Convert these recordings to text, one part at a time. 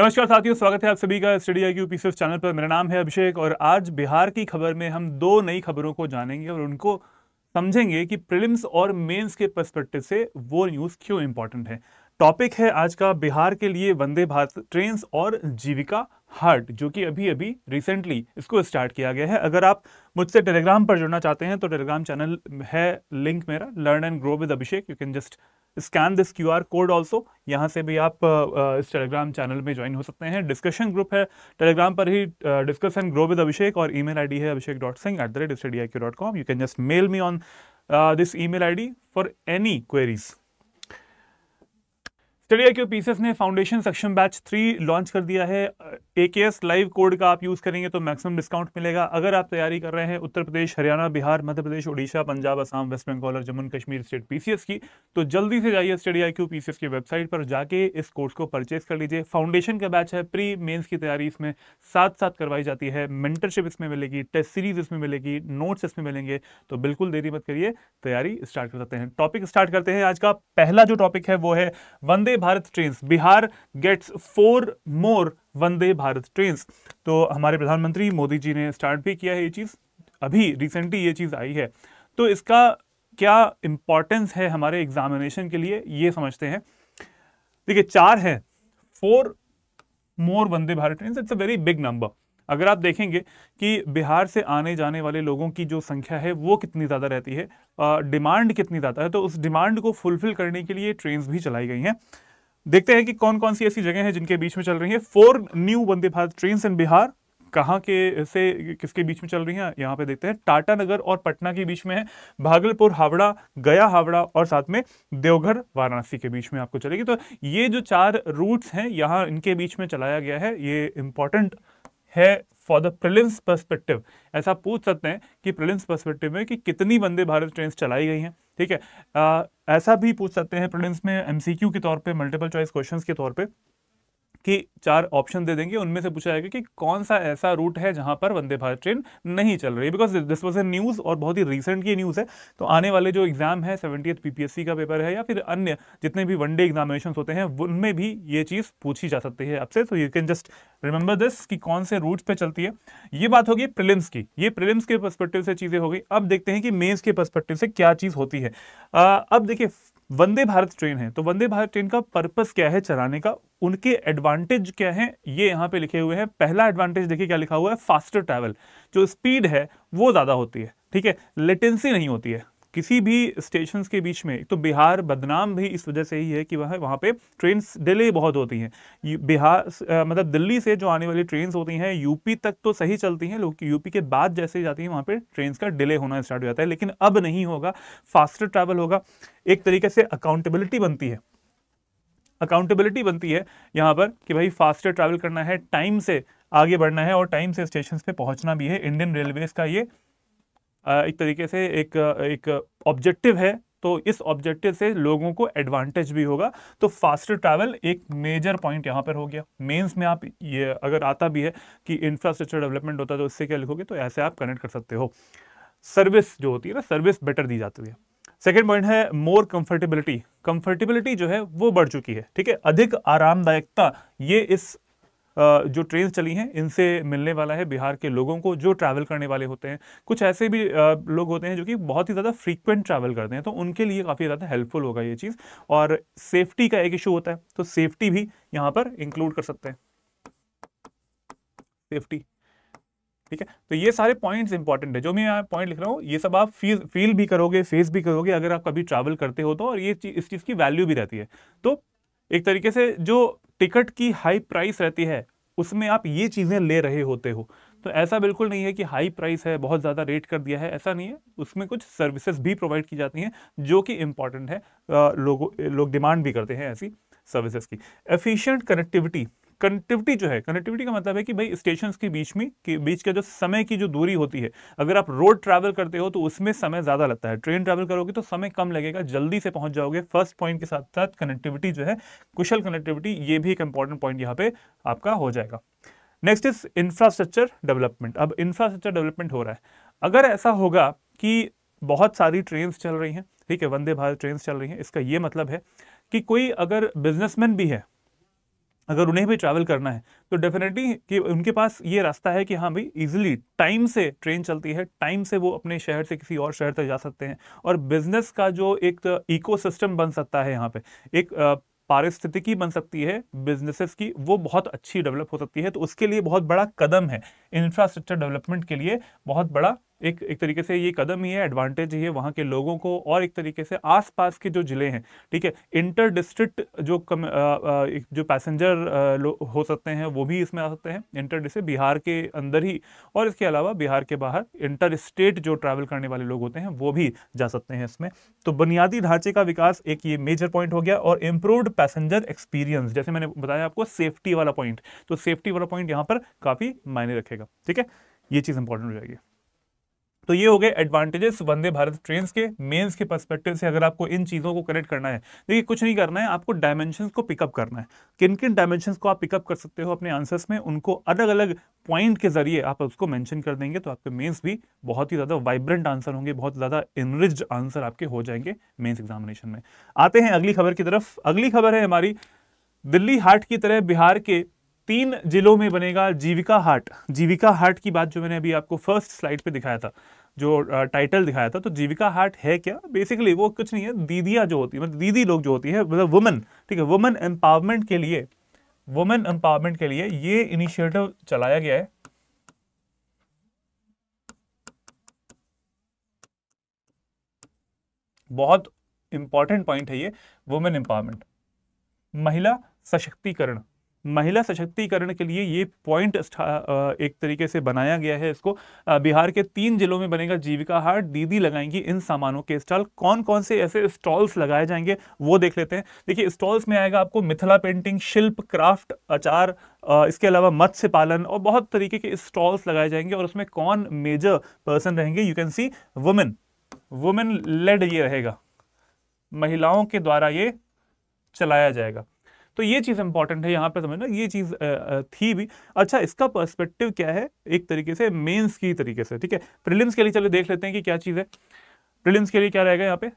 नमस्कार साथियों स्वागत है आप सभी का study I Q PCS channel पर मेरा नाम है अभिषेक और आज बिहार की खबर में हम दो नई खबरों को जानेंगे और उनको समझेंगे कि प्रिलिम्स और मेंस के पर्सपेक्टिव से वो न्यूज़ क्यों इंपॉर्टेंट है टॉपिक है आज का बिहार के लिए वंदे भारत ट्रेन और जीविका हार्ट जो कि अभी अभी रिसेंटली इसको स्टार्ट किया गया है अगर आप मुझसे टेलीग्राम पर जुड़ना चाहते हैं तो टेलीग्राम चैनल है लिंक मेरा learn and grow with Abhishek you can just scan this Q R code also यहाँ से भी आप इस टेलीग्राम चैनल में ज्वाइन हो सकते हैं डिस्कशन ग्रुप है टेलीग्राम पर ही discuss and grow with Abhishek और ई मेल आई डी है Abhishek dot Singh at the rate study I Q dot com you can just mail me on this e mail I D for any queries चलिए क्यों PCS ने foundation section batch three launch कर दिया है A S live code का आप use करेंगे तो मैक्सिमम डिस्काउंट मिलेगा अगर आप तैयारी कर रहे हैं उत्तर प्रदेश हरियाणा बिहार मध्य प्रदेश उड़ीसा पंजाब असम वेस्ट बंगाल और जम्मू कश्मीर स्टेट पीसीएस की तो जल्दी से जाइए स्टडी आई क्यू पीसीएस की वेबसाइट पर जाके इस कोर्स को परचेज कर लीजिए फाउंडेशन का बैच है प्री मेन्स की तैयारी इसमें साथ साथ करवाई जाती है मेंटरशिप इसमें मिलेगी टेस्ट सीरीज इसमें मिलेगी नोट्स इसमें मिलेंगे तो बिल्कुल देरी मत करिए तैयारी स्टार्ट कर सकते हैं टॉपिक स्टार्ट करते हैं आज का पहला जो टॉपिक है वो है Vande Bharat train Bihar gets four more Vande Bharat train तो हमारे प्रधानमंत्री मोदी जी ने स्टार्ट भी किया है ये चीज़ अभी रिसेंटली ये चीज़ आई है तो इसका क्या इम्पोर्टेंस है हमारे एग्जामिनेशन के लिए ये समझते हैं देखिए चार है four more Vande Bharat train it's a very big number अगर आप देखेंगे कि बिहार से आने जाने वाले लोगों की जो संख्या है वो कितनी ज़्यादा रहती है डिमांड कितनी ज़्यादा है तो उस डिमांड को फुलफिल करने के लिए ट्रेन भी चलाई गई हैं देखते हैं कि कौन कौन सी ऐसी जगह है जिनके बीच में चल रही है four new Vande Bharat train in Bihar कहाँ के से किसके बीच में चल रही है यहाँ पे देखते हैं टाटा नगर और पटना के बीच में है भागलपुर हावड़ा गया हावड़ा और साथ में देवघर वाराणसी के बीच में आपको चलेगी तो ये जो चार रूट्स हैं यहाँ इनके बीच में चलाया गया है ये इंपॉर्टेंट है फॉर द प्रिलिम्स पर्सपेक्टिव ऐसा पूछ सकते हैं कि प्रिलिम्स पर्सपेक्टिव में कि कितनी वंदे भारत ट्रेन चलाई गई हैं ठीक है आ, ऐसा भी पूछ सकते हैं प्रोडेंस में एमसीक्यू के तौर पे मल्टीपल चॉइस क्वेश्चंस के तौर पे बाकी चार ऑप्शन दे देंगे उनमें से पूछा जाएगा कि कौन सा ऐसा रूट है जहां पर वंदे भारत ट्रेन नहीं चल रही because this was a news और बहुत ही रिसेंट की न्यूज़ है तो आने वाले जो एग्ज़ाम है सेवेंटी पीपीएससी का पेपर है या फिर अन्य जितने भी वनडे एग्जामिनेशन होते हैं उनमें भी ये चीज़ पूछी जा सकती है आपसे तो you can just remember this कि कौन से रूट पे चलती है ये बात होगी प्रिलिम्स की ये प्रिलिम्स के पर्सपेक्टिव से चीज़ें होगी अब देखते हैं कि मेंस के पर्सपेक्टिव से क्या चीज़ होती है आ, अब देखिए वंदे भारत ट्रेन है तो वंदे भारत ट्रेन का पर्पस क्या है चलाने का उनके एडवांटेज क्या हैं ये यहाँ पे लिखे हुए हैं पहला एडवांटेज देखिए क्या लिखा हुआ है फास्टर ट्रैवल जो स्पीड है वो ज़्यादा होती है ठीक है लेटेंसी नहीं होती है किसी भी स्टेशन के बीच में तो बिहार बदनाम भी इस वजह से ही है कि वह वहाँ पे ट्रेन डिले बहुत होती हैं बिहार मतलब दिल्ली से जो आने वाली ट्रेन होती हैं यूपी तक तो सही चलती हैं लोग यूपी के बाद जैसे ही जाती हैं वहाँ पर ट्रेन का डिले होना स्टार्ट हो जाता है लेकिन अब नहीं होगा फास्टर ट्रैवल होगा एक तरीके से अकाउंटेबिलिटी बनती है अकाउंटेबिलिटी बनती है यहाँ पर कि भाई फास्टर ट्रैवल करना है टाइम से आगे बढ़ना है और टाइम से स्टेशन पे पहुंचना भी है इंडियन रेलवेज़ का ये एक तरीके से एक एक ऑब्जेक्टिव है तो इस ऑब्जेक्टिव से लोगों को एडवांटेज भी होगा तो फास्टर ट्रैवल एक मेजर पॉइंट यहाँ पर हो गया मेंस में आप ये अगर आता भी है कि इंफ्रास्ट्रक्चर डेवलपमेंट होता है तो उससे क्या लिखोगे तो ऐसे आप कनेक्ट कर सकते हो सर्विस जो होती है ना सर्विस बेटर दी जाती है सेकेंड पॉइंट है मोर कंफर्टेबिलिटी कंफर्टेबिलिटी जो है वो बढ़ चुकी है ठीक है अधिक आरामदायकता ये इस जो ट्रेन चली हैं इनसे मिलने वाला है बिहार के लोगों को जो ट्रैवल करने वाले होते हैं कुछ ऐसे भी लोग होते हैं जो कि बहुत ही ज़्यादा फ्रीक्वेंट ट्रैवल करते हैं तो उनके लिए काफ़ी ज़्यादा हेल्पफुल होगा ये चीज़ और सेफ्टी का एक इशू होता है तो सेफ्टी भी यहाँ पर इंक्लूड कर सकते हैं सेफ्टी ठीक है तो ये सारे पॉइंट्स इंपॉर्टेंट है जो मैं यहाँ पॉइंट लिख रहा हूँ ये सब आप फील फील भी करोगे फेस भी करोगे अगर आप कभी ट्रैवल करते हो तो और ये इस चीज़ की वैल्यू भी रहती है तो एक तरीके से जो टिकट की हाई प्राइस रहती है उसमें आप ये चीज़ें ले रहे होते हो तो ऐसा बिल्कुल नहीं है कि हाई प्राइस है बहुत ज़्यादा रेट कर दिया है ऐसा नहीं है उसमें कुछ सर्विसेज भी प्रोवाइड की जाती हैं जो कि इम्पॉर्टेंट है लोगों लोग डिमांड भी करते हैं ऐसी सर्विसेज की एफिशिएंट कनेक्टिविटी कनेक्टिविटी जो है कनेक्टिविटी का मतलब है कि भाई स्टेशन के बीच में के बीच का जो समय की जो दूरी होती है अगर आप रोड ट्रैवल करते हो तो उसमें समय ज़्यादा लगता है ट्रेन ट्रैवल करोगे तो समय कम लगेगा जल्दी से पहुंच जाओगे फर्स्ट पॉइंट के साथ साथ कनेक्टिविटी जो है कुशल कनेक्टिविटी ये भी एक इंपॉर्टेंट पॉइंट यहाँ पे आपका हो जाएगा नेक्स्ट इज इंफ्रास्ट्रक्चर डेवलपमेंट अब इंफ्रास्ट्रक्चर डेवलपमेंट हो रहा है अगर ऐसा होगा कि बहुत सारी ट्रेन चल रही हैं ठीक है वंदे भारत ट्रेन चल रही हैं इसका ये मतलब है कि कोई अगर बिजनेसमैन भी है अगर उन्हें भी ट्रैवल करना है तो डेफिनेटली कि उनके पास ये रास्ता है कि हाँ भाई इजीली टाइम से ट्रेन चलती है टाइम से वो अपने शहर से किसी और शहर तक जा सकते हैं और बिजनेस का जो एक इकोसिस्टम बन सकता है यहाँ पे एक पारिस्थितिकी बन सकती है बिजनेसेस की वो बहुत अच्छी डेवलप हो सकती है तो उसके लिए बहुत बड़ा कदम है इंफ्रास्ट्रक्चर डेवलपमेंट के लिए बहुत बड़ा एक एक तरीके से ये कदम ही है एडवांटेज ही है वहाँ के लोगों को और एक तरीके से आसपास के जो ज़िले हैं ठीक है इंटर डिस्ट्रिक्ट जो कम आ, आ, जो पैसेंजर हो सकते हैं वो भी इसमें आ सकते हैं इंटर डिस्ट्रिक्ट बिहार के अंदर ही और इसके अलावा बिहार के बाहर इंटर स्टेट जो ट्रैवल करने वाले लोग होते हैं वो भी जा सकते हैं इसमें तो बुनियादी ढांचे का विकास एक ये मेजर पॉइंट हो गया और इम्प्रूवड पैसेंजर एक्सपीरियंस जैसे मैंने बताया आपको सेफ्टी वाला पॉइंट तो सेफ्टी वाला पॉइंट यहाँ पर काफ़ी मायने रखेगा ठीक है ये चीज़ इंपॉर्टेंट हो जाएगी तो ये हो गए एडवांटेजेस वंदे भारत ट्रेन के मेन्स के परस्पेक्टिव से अगर आपको इन चीज़ों को कनेक्ट करना है देखिए कुछ नहीं करना है आपको डायमेंशन को पिकअप करना है किन किन डायमेंशन को आप पिकअप कर सकते हो अपने आंसर्स में उनको अलग अलग पॉइंट के जरिए आप उसको मेंशन कर देंगे तो आपके मेन्स भी बहुत ही ज़्यादा वाइब्रेंट आंसर होंगे बहुत ज़्यादा इनरिज आंसर आपके हो जाएंगे मेन्स एग्जामिनेशन में आते हैं अगली खबर की तरफ अगली खबर है हमारी दिल्ली हाट की तरह बिहार के तीन जिलों में बनेगा जीविका हाट जीविका हाट की बात जो मैंने अभी आपको फर्स्ट स्लाइड पे दिखाया था जो टाइटल दिखाया था तो जीविका हाट है क्या बेसिकली वो कुछ नहीं है दीदियाँ जो होती है मतलब दीदी लोग जो होती है मतलब वुमेन ठीक है वुमेन एम्पावरमेंट के लिए वुमेन एम्पावरमेंट के लिए ये इनिशिएटिव चलाया गया है बहुत इंपॉर्टेंट पॉइंट है ये वुमेन एम्पावरमेंट महिला सशक्तिकरण महिला सशक्तिकरण के लिए ये पॉइंट एक तरीके से बनाया गया है इसको बिहार के तीन जिलों में बनेगा जीविका हाट दीदी लगाएंगी इन सामानों के स्टॉल कौन कौन से ऐसे स्टॉल्स लगाए जाएंगे वो देख लेते हैं देखिए स्टॉल्स में आएगा आपको मिथिला पेंटिंग शिल्प क्राफ्ट अचार इसके अलावा मत्स्य पालन और बहुत तरीके के स्टॉल्स लगाए जाएंगे और उसमें कौन मेजर पर्सन रहेंगे you can see women women led ये रहेगा महिलाओं के द्वारा ये चलाया जाएगा तो ये चीज़ इंपॉर्टेंट है यहाँ पर समझना ये चीज़ थी भी अच्छा इसका पर्सपेक्टिव क्या है एक तरीके से मेन्स की तरीके से ठीक है प्रिलिम्स के लिए चलिए देख लेते हैं कि क्या चीज़ है प्रिलिम्स के लिए क्या रहेगा यहाँ पे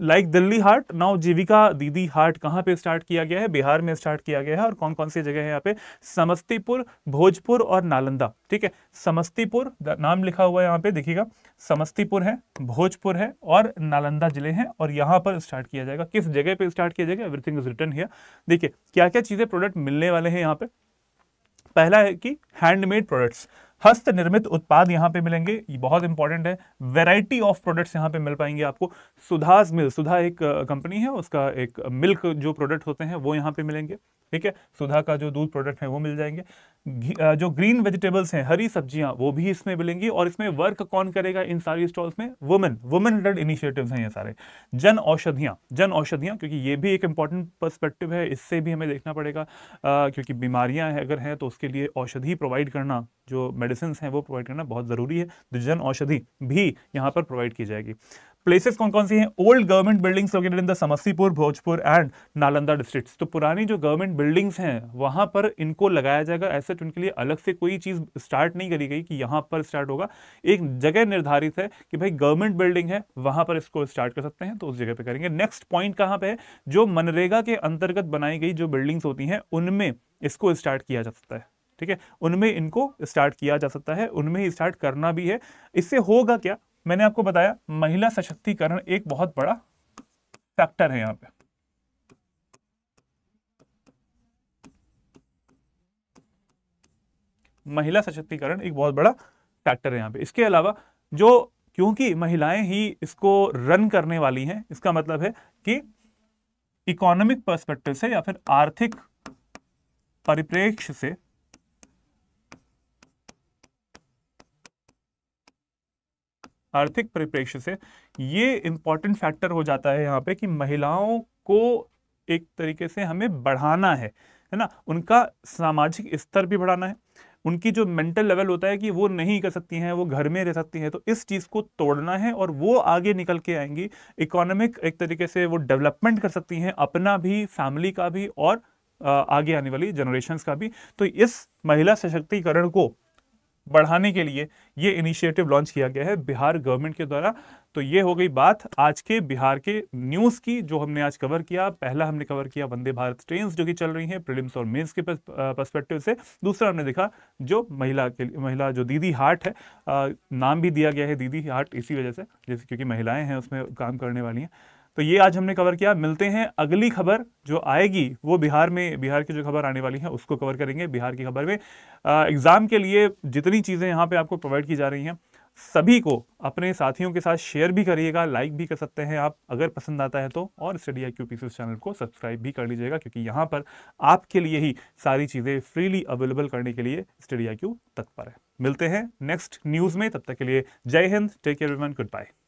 लाइक दिल्ली हार्ट नाउ जीविका दीदी हार्ट कहाँ पे स्टार्ट किया गया है बिहार में स्टार्ट किया गया है और कौन कौन सी जगह है यहाँ पे समस्तीपुर भोजपुर और नालंदा ठीक है समस्तीपुर नाम लिखा हुआ है यहाँ पे देखिएगा समस्तीपुर है भोजपुर है और नालंदा जिले हैं और यहाँ पर स्टार्ट किया जाएगा किस जगह पे स्टार्ट किया जाएगा एवरीथिंग इज रिटर्न हियर देखिए क्या क्या चीज़ें प्रोडक्ट मिलने वाले हैं यहाँ पे पहला है कि हैंडमेड प्रोडक्ट्स हस्त निर्मित उत्पाद यहाँ पे मिलेंगे ये बहुत इंपॉर्टेंट है वेराइटी ऑफ प्रोडक्ट्स यहाँ पे मिल पाएंगे आपको सुधास मिल सुधा एक कंपनी है उसका एक मिल्क जो प्रोडक्ट होते हैं वो यहाँ पे मिलेंगे ठीक है सुधा का जो दूध प्रोडक्ट है वो मिल जाएंगे जो ग्रीन वेजिटेबल्स हैं हरी सब्जियां वो भी इसमें मिलेंगी और इसमें वर्क कौन करेगा इन सारी स्टॉल्स में वुमेन वुमेन हेडेड इनिशिएटिव हैं ये सारे जन औषधियाँ जन औषधियाँ क्योंकि ये भी एक इंपॉर्टेंट पर्सपेक्टिव है इससे भी हमें देखना पड़ेगा आ, क्योंकि बीमारियाँ अगर हैं तो उसके लिए औषधि प्रोवाइड करना जो मेडिसिन मेडिसिन हैं वो प्रोवाइड करना बहुत ज़रूरी है तो जन औषधि भी यहाँ पर प्रोवाइड की जाएगी प्लेसेस कौन कौन सी हैं old government buildings located in the Samastipur Bhojpur and Nalanda districts तो पुरानी जो गवर्नमेंट बिल्डिंग्स हैं वहाँ पर इनको लगाया जाएगा ऐसे उनके लिए अलग से कोई चीज़ स्टार्ट नहीं करी गई कि यहाँ पर स्टार्ट होगा एक जगह निर्धारित है कि भाई गवर्नमेंट बिल्डिंग है वहाँ पर इसको स्टार्ट कर सकते हैं तो उस जगह पर करेंगे नेक्स्ट पॉइंट कहाँ पर है जो मनरेगा के अंतर्गत बनाई गई जो बिल्डिंग्स होती हैं उनमें इसको स्टार्ट किया जा सकता है ठीक है उनमें इनको स्टार्ट किया जा सकता है उनमें ही स्टार्ट करना भी है इससे होगा क्या मैंने आपको बताया महिला सशक्तिकरण एक बहुत बड़ा फैक्टर है यहाँ पे महिला सशक्तिकरण एक बहुत बड़ा फैक्टर है यहाँ पे इसके अलावा जो क्योंकि महिलाएं ही इसको रन करने वाली हैं इसका मतलब है कि इकोनॉमिक पर्सपेक्टिव से या फिर आर्थिक परिप्रेक्ष्य से आर्थिक परिप्रेक्ष्य से ये इम्पॉर्टेंट फैक्टर हो जाता है यहाँ पे कि महिलाओं को एक तरीके से हमें बढ़ाना है है ना उनका सामाजिक स्तर भी बढ़ाना है उनकी जो मेंटल लेवल होता है कि वो नहीं कर सकती हैं वो घर में रह सकती हैं तो इस चीज़ को तोड़ना है और वो आगे निकल के आएंगी इकोनॉमिक एक तरीके से वो डेवलपमेंट कर सकती हैं अपना भी फैमिली का भी और आगे आने वाली जनरेशन का भी तो इस महिला सशक्तिकरण को बढ़ाने के लिए ये इनिशिएटिव लॉन्च किया गया है बिहार गवर्नमेंट के द्वारा तो ये हो गई बात आज के बिहार के न्यूज़ की जो हमने आज कवर किया पहला हमने कवर किया वंदे भारत ट्रेन जो कि चल रही हैं प्रिलिम्स और मेन्स के पर्सपेक्टिव से दूसरा हमने देखा जो महिला के महिला जो दीदी हार्ट है आ, नाम भी दिया गया है दीदी हार्ट इसी वजह से जैसे क्योंकि महिलाएं हैं उसमें काम करने वाली हैं तो ये आज हमने कवर किया मिलते हैं अगली खबर जो आएगी वो बिहार में बिहार की जो खबर आने वाली है उसको कवर करेंगे बिहार की खबर में एग्ज़ाम के लिए जितनी चीज़ें यहाँ पे आपको प्रोवाइड की जा रही हैं सभी को अपने साथियों के साथ शेयर भी करिएगा लाइक भी कर सकते हैं आप अगर पसंद आता है तो और स्टडी आई क्यू चैनल को सब्सक्राइब भी कर लीजिएगा क्योंकि यहाँ पर आपके लिए ही सारी चीज़ें फ्रीली अवेलेबल करने के लिए स्टडी आई क्यू तत्पर है मिलते हैं नेक्स्ट न्यूज़ में तब तक के लिए Jai Hind take care everyone good bye